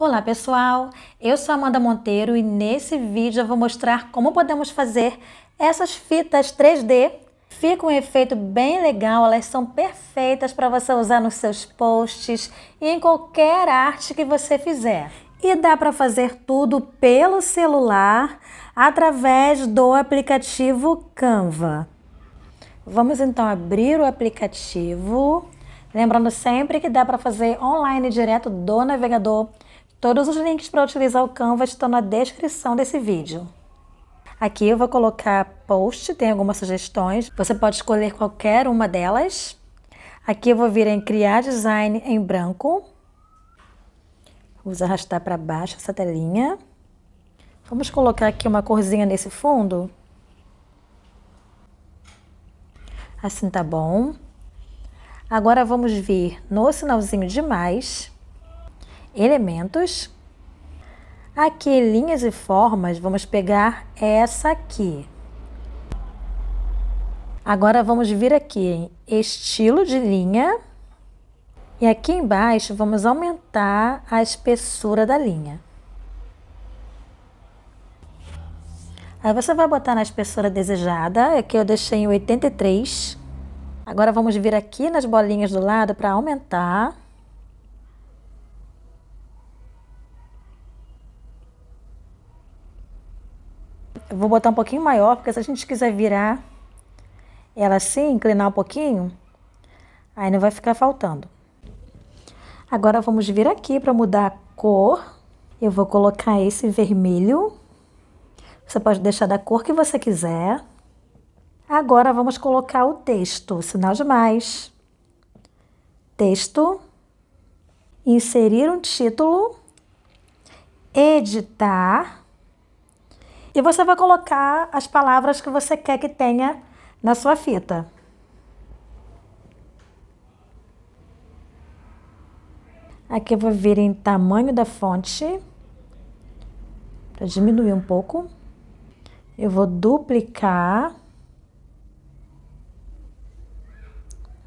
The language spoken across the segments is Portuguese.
Olá pessoal, eu sou Amanda Monteiro e nesse vídeo eu vou mostrar como podemos fazer essas fitas 3D. Fica um efeito bem legal, elas são perfeitas para você usar nos seus posts e em qualquer arte que você fizer. E dá para fazer tudo pelo celular através do aplicativo Canva. Vamos então abrir o aplicativo. Lembrando sempre que dá para fazer online direto do navegador Todos os links para utilizar o Canva estão na descrição desse vídeo. Aqui eu vou colocar post, tem algumas sugestões, você pode escolher qualquer uma delas. Aqui eu vou vir em criar design em branco. Vou arrastar para baixo essa telinha. Vamos colocar aqui uma corzinha nesse fundo. Assim tá bom. Agora vamos vir no sinalzinho de mais elementos. Aqui linhas e formas, vamos pegar essa aqui. Agora vamos vir aqui em estilo de linha. E aqui embaixo vamos aumentar a espessura da linha. Aí você vai botar na espessura desejada, aqui eu deixei em 83. Agora vamos vir aqui nas bolinhas do lado para aumentar. Eu vou botar um pouquinho maior, porque se a gente quiser virar ela assim, inclinar um pouquinho, aí não vai ficar faltando. Agora vamos vir aqui para mudar a cor. Eu vou colocar esse vermelho. Você pode deixar da cor que você quiser. Agora vamos colocar o texto, sinal de mais. Texto. Inserir um título. Editar e você vai colocar as palavras que você quer que tenha na sua fita. Aqui eu vou vir em tamanho da fonte, para diminuir um pouco. Eu vou duplicar.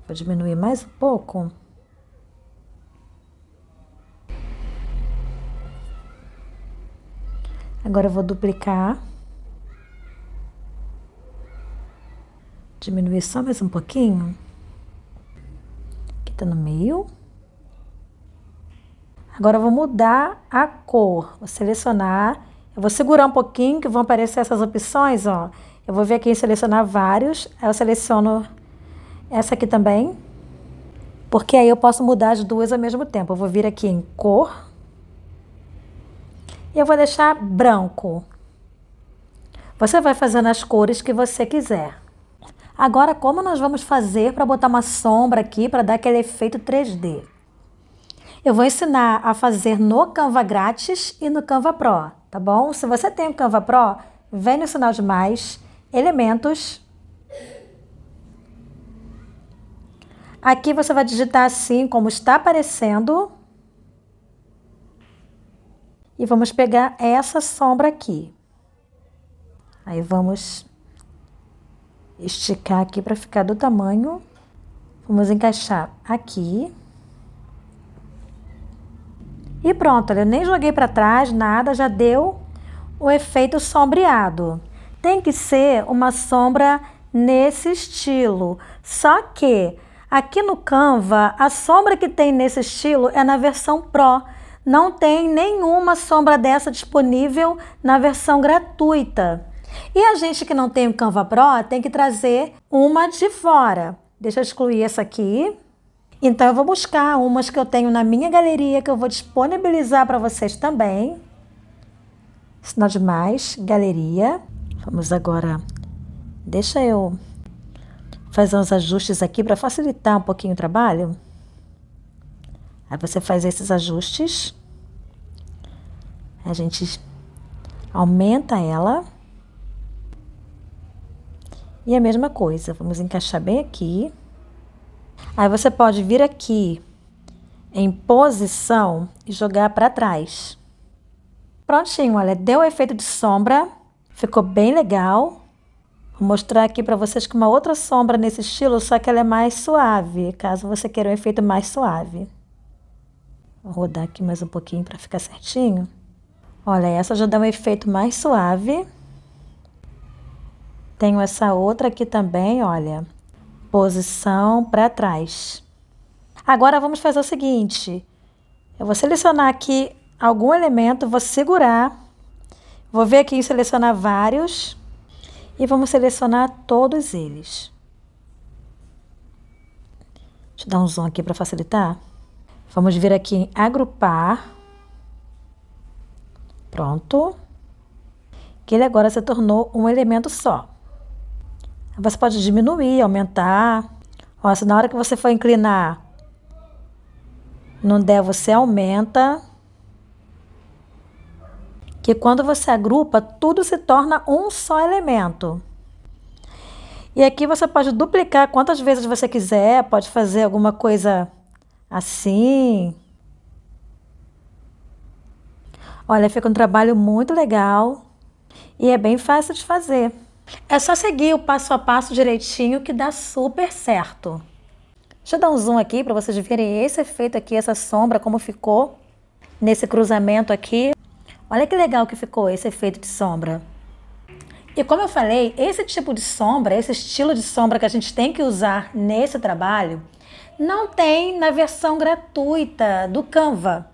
Vou diminuir mais um pouco. Agora eu vou duplicar. Diminuir só mais um pouquinho. Aqui tá no meio. Agora eu vou mudar a cor. Vou selecionar. Eu vou segurar um pouquinho que vão aparecer essas opções, ó. Eu vou vir aqui em selecionar vários. Aí eu seleciono essa aqui também. Porque aí eu posso mudar as duas ao mesmo tempo. Eu vou vir aqui em cor eu vou deixar branco. Você vai fazendo as cores que você quiser. Agora, como nós vamos fazer para botar uma sombra aqui, para dar aquele efeito 3D? Eu vou ensinar a fazer no Canva grátis e no Canva Pro, tá bom? Se você tem o Canva Pro, vem no sinal de mais, elementos. Aqui você vai digitar assim como está aparecendo. E vamos pegar essa sombra aqui. Aí vamos esticar aqui para ficar do tamanho. Vamos encaixar aqui. E pronto, olha, eu nem joguei para trás, nada, já deu o efeito sombreado. Tem que ser uma sombra nesse estilo. Só que aqui no Canva, a sombra que tem nesse estilo é na versão Pro não tem nenhuma sombra dessa disponível na versão gratuita. E a gente que não tem o Canva Pro tem que trazer uma de fora. Deixa eu excluir essa aqui. Então eu vou buscar umas que eu tenho na minha galeria que eu vou disponibilizar para vocês também. Sinal de mais, galeria. Vamos agora. Deixa eu fazer uns ajustes aqui para facilitar um pouquinho o trabalho. Aí você faz esses ajustes. A gente aumenta ela. E a mesma coisa, vamos encaixar bem aqui. Aí você pode vir aqui em posição e jogar para trás. Prontinho, olha, deu o efeito de sombra, ficou bem legal. Vou mostrar aqui para vocês com uma outra sombra nesse estilo, só que ela é mais suave, caso você queira um efeito mais suave. Vou rodar aqui mais um pouquinho para ficar certinho. Olha, essa já dá um efeito mais suave. Tenho essa outra aqui também, olha. Posição para trás. Agora vamos fazer o seguinte. Eu vou selecionar aqui algum elemento, vou segurar. Vou ver aqui em selecionar vários. E vamos selecionar todos eles. Deixa eu dar um zoom aqui para facilitar. Vamos vir aqui em agrupar. Pronto. Que ele agora se tornou um elemento só. Você pode diminuir, aumentar. Ó, se na hora que você for inclinar não der, você aumenta. Que quando você agrupa, tudo se torna um só elemento. E aqui você pode duplicar quantas vezes você quiser, pode fazer alguma coisa assim. Olha, fica um trabalho muito legal e é bem fácil de fazer. É só seguir o passo a passo direitinho que dá super certo. Deixa eu dar um zoom aqui para vocês verem esse efeito aqui, essa sombra, como ficou nesse cruzamento aqui. Olha que legal que ficou esse efeito de sombra. E como eu falei, esse tipo de sombra, esse estilo de sombra que a gente tem que usar nesse trabalho, não tem na versão gratuita do Canva.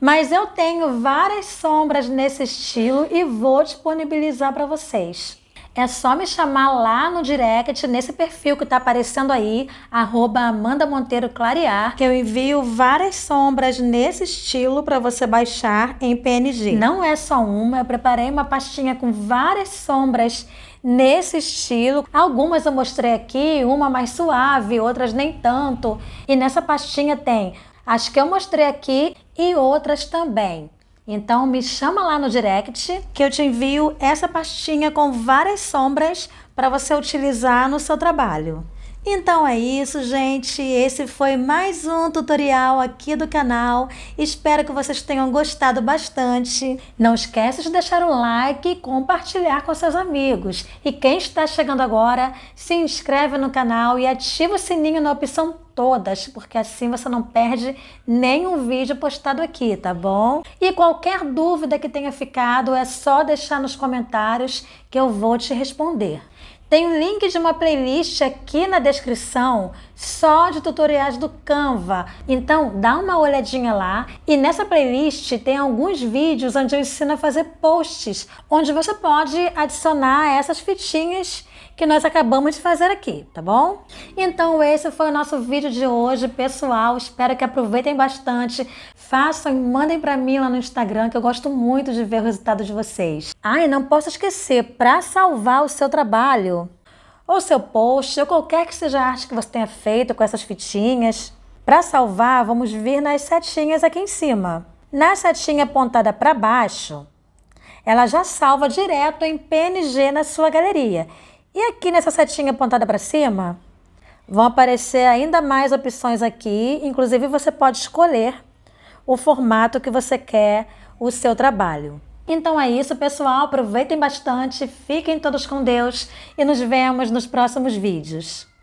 Mas eu tenho várias sombras nesse estilo e vou disponibilizar para vocês é só me chamar lá no direct, nesse perfil que tá aparecendo aí, arroba Amanda Monteiro Clarear, que eu envio várias sombras nesse estilo para você baixar em PNG. Não é só uma, eu preparei uma pastinha com várias sombras nesse estilo. Algumas eu mostrei aqui, uma mais suave, outras nem tanto. E nessa pastinha tem as que eu mostrei aqui e outras também. Então me chama lá no direct que eu te envio essa pastinha com várias sombras para você utilizar no seu trabalho. Então é isso, gente. Esse foi mais um tutorial aqui do canal. Espero que vocês tenham gostado bastante. Não esqueça de deixar o like e compartilhar com seus amigos. E quem está chegando agora, se inscreve no canal e ativa o sininho na opção todas, porque assim você não perde nenhum vídeo postado aqui, tá bom? E qualquer dúvida que tenha ficado é só deixar nos comentários que eu vou te responder. Tem o um link de uma playlist aqui na descrição só de tutoriais do Canva. Então dá uma olhadinha lá e nessa playlist tem alguns vídeos onde eu ensino a fazer posts, onde você pode adicionar essas fitinhas que nós acabamos de fazer aqui, tá bom? Então esse foi o nosso vídeo vídeo de hoje, pessoal. Espero que aproveitem bastante. Façam e mandem para mim lá no Instagram, que eu gosto muito de ver o resultado de vocês. Ah, e não posso esquecer, para salvar o seu trabalho, ou seu post, ou qualquer que seja a arte que você tenha feito com essas fitinhas, para salvar, vamos vir nas setinhas aqui em cima. Na setinha apontada para baixo, ela já salva direto em PNG na sua galeria. E aqui nessa setinha apontada para cima, Vão aparecer ainda mais opções aqui, inclusive você pode escolher o formato que você quer o seu trabalho. Então é isso, pessoal. Aproveitem bastante, fiquem todos com Deus e nos vemos nos próximos vídeos.